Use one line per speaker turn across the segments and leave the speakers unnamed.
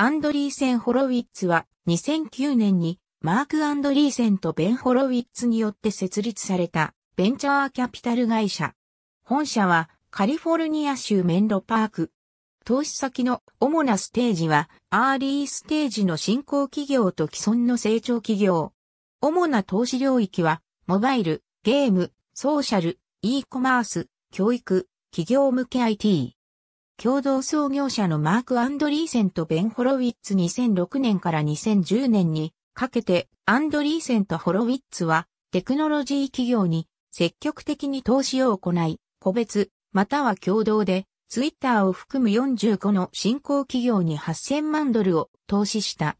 アンドリーセン・ホロウィッツは2009年にマーク・アンドリーセンとベン・ホロウィッツによって設立されたベンチャーキャピタル会社。本社はカリフォルニア州メンロパーク。投資先の主なステージはアーリーステージの新興企業と既存の成長企業。主な投資領域はモバイル、ゲーム、ソーシャル、e コマース、教育、企業向け IT。共同創業者のマーク・アンドリーセンとベン・ホロウィッツ2006年から2010年にかけてアンドリーセンとホロウィッツはテクノロジー企業に積極的に投資を行い、個別または共同でツイッターを含む45の新興企業に8000万ドルを投資した。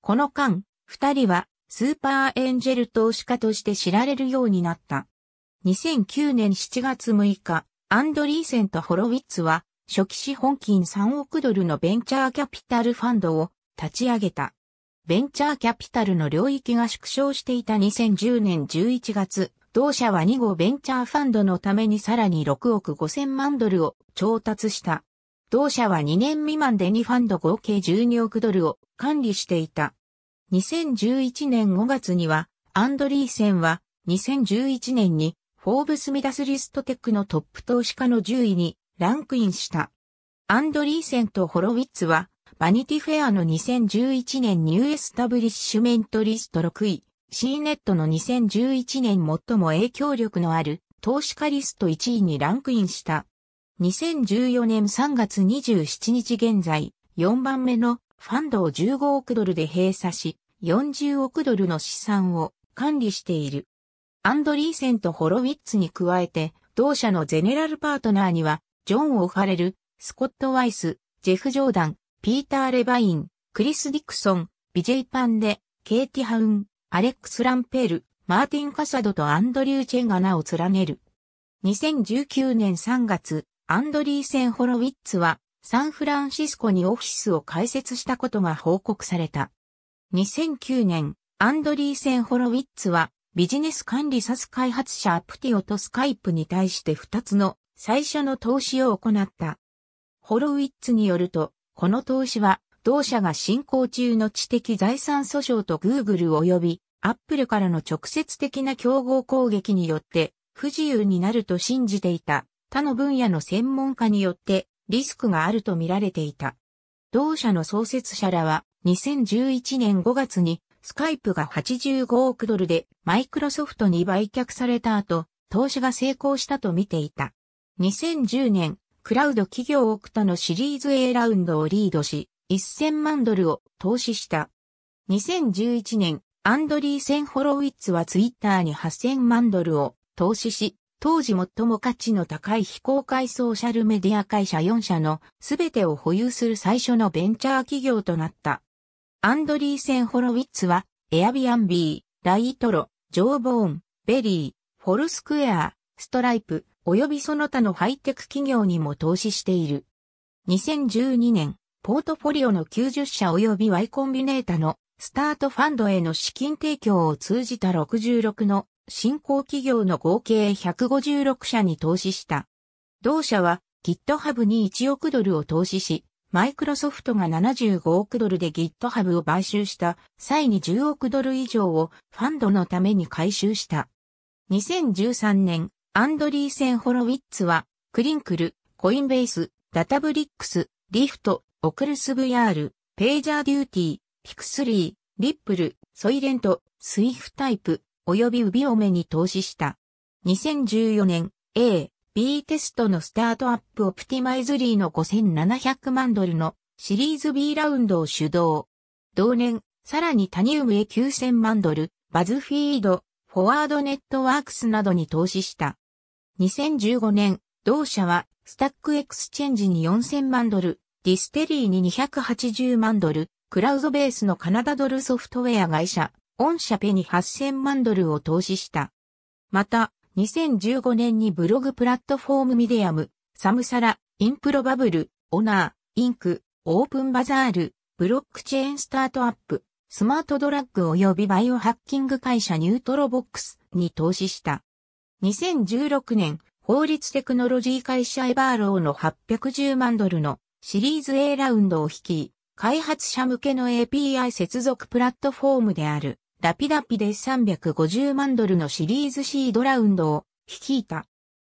この間、二人はスーパーエンジェル投資家として知られるようになった。2009年7月6日、アンドリーセンとホロウィッツは初期資本金3億ドルのベンチャーキャピタルファンドを立ち上げた。ベンチャーキャピタルの領域が縮小していた2010年11月、同社は2号ベンチャーファンドのためにさらに6億5000万ドルを調達した。同社は2年未満で2ファンド合計12億ドルを管理していた。2011年5月には、アンドリーセンは2011年にフォーブスミダスリストテックのトップ投資家の10位にランクインした。アンドリーセンとホロウィッツは、バニティフェアの2011年ニューエスタブリッシュメントリスト6位、シーネットの2011年最も影響力のある投資家リスト1位にランクインした。2014年3月27日現在、4番目のファンドを15億ドルで閉鎖し、40億ドルの資産を管理している。アンドリーセンとホロウィッツに加えて、同社のゼネラルパートナーには、ジョン・オファレル、スコット・ワイス、ジェフ・ジョーダン、ピーター・レバイン、クリス・ディクソン、ビジェイ・パンデ、ケイティ・ハウン、アレックス・ランペール、マーティン・カサドとアンドリュー・チェンが名を連ねる。2019年3月、アンドリーセン・ホロウィッツは、サンフランシスコにオフィスを開設したことが報告された。2009年、アンドリーセン・ホロウィッツは、ビジネス管理サス開発者アプティオとスカイプに対して2つの最初の投資を行った。ホロウィッツによると、この投資は、同社が進行中の知的財産訴訟と Google 及び Apple からの直接的な競合攻撃によって不自由になると信じていた他の分野の専門家によってリスクがあると見られていた。同社の創設者らは2011年5月にスカイプが85億ドルでマイクロソフトに売却された後、投資が成功したと見ていた。2010年、クラウド企業オクタのシリーズ A ラウンドをリードし、1000万ドルを投資した。2011年、アンドリーセン・ホロウィッツはツイッターに8000万ドルを投資し、当時最も価値の高い非公開ソーシャルメディア会社4社の全てを保有する最初のベンチャー企業となった。アンドリーセン・ホロウィッツは、エアビアンビー、ライトロ、ジョーボーン、ベリー、フォルスクエア、ストライプ、及びその他のハイテク企業にも投資している。2012年、ポートフォリオの90社及び Y コンビネータのスタートファンドへの資金提供を通じた66の新興企業の合計156社に投資した。同社は GitHub に1億ドルを投資し、マイクロソフトが75億ドルで GitHub を買収した際に10億ドル以上をファンドのために回収した。2013年、アンドリーセン・ホロウィッツは、クリンクル、コインベース、ダタブリックス、リフト、オクルス VR、ページャーデューティー、ピクスリー、リップル、ソイレント、スイフタイプ、及びウビオメに投資した。2014年、A、B テストのスタートアップオプティマイズリーの5700万ドルのシリーズ B ラウンドを主導。同年、さらにタニウムへ9000万ドル、バズフィード、フォワードネットワークスなどに投資した。2015年、同社は、スタックエクスチェンジに4000万ドル、ディステリーに280万ドル、クラウドベースのカナダドルソフトウェア会社、御社ペに8000万ドルを投資した。また、2015年にブログプラットフォームミディアム、サムサラ、インプロバブル、オナー、インク、オープンバザール、ブロックチェーンスタートアップ、スマートドラッグ及びバイオハッキング会社ニュートロボックスに投資した。2016年、法律テクノロジー会社エバーローの810万ドルのシリーズ A ラウンドを引き、開発者向けの API 接続プラットフォームである、ラピダピで350万ドルのシリーズ C ドラウンドを率いた。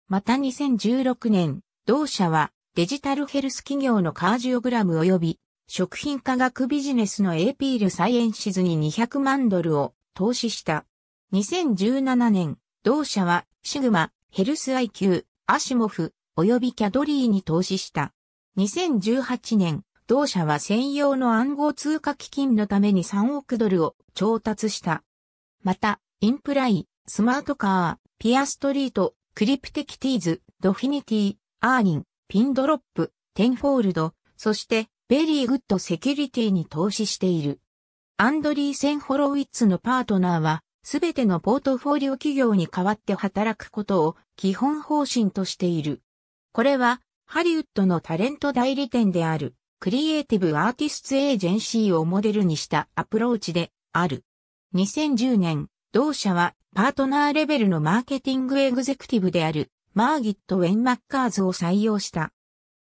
また2016年、同社はデジタルヘルス企業のカージオグラム及び食品科学ビジネスの AP ルサイエンシズに200万ドルを投資した。2017年、同社はシグマ、ヘルス IQ、アシモフ、及びキャドリーに投資した。2018年、同社は専用の暗号通貨基金のために3億ドルを調達した。また、インプライ、スマートカー、ピアストリート、クリプテキティーズ、ドフィニティ、アーリン、ピンドロップ、テンフォールド、そして、ベリーグッドセキュリティに投資している。アンドリーセン・ホロウィッツのパートナーは、すべてのポートフォリオ企業に代わって働くことを基本方針としている。これは、ハリウッドのタレント代理店である、クリエイティブ・アーティストエージェンシーをモデルにしたアプローチである。2010年、同社はパートナーレベルのマーケティングエグゼクティブである、マーギット・ウェン・マッカーズを採用した。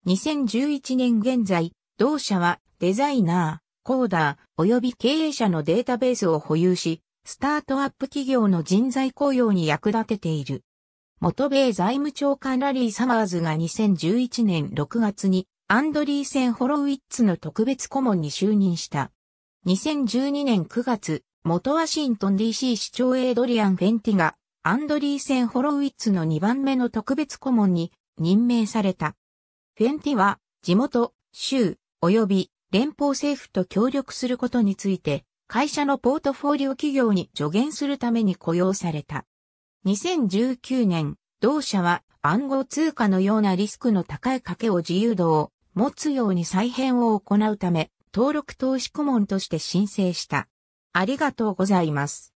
2011年現在、同社はデザイナー、コーダー、及び経営者のデータベースを保有し、スタートアップ企業の人材雇用に役立てている。元米財務長官ラリー・サマーズが2011年6月にアンドリーセン・ホロウィッツの特別顧問に就任した。2012年9月、元ワシントン DC 市長エイドリアン・フェンティがアンドリーセン・ホロウィッツの2番目の特別顧問に任命された。フェンティは地元、州、及び連邦政府と協力することについて会社のポートフォリオ企業に助言するために雇用された。2019年、同社は暗号通貨のようなリスクの高い賭けを自由度を持つように再編を行うため、登録投資顧問として申請した。ありがとうございます。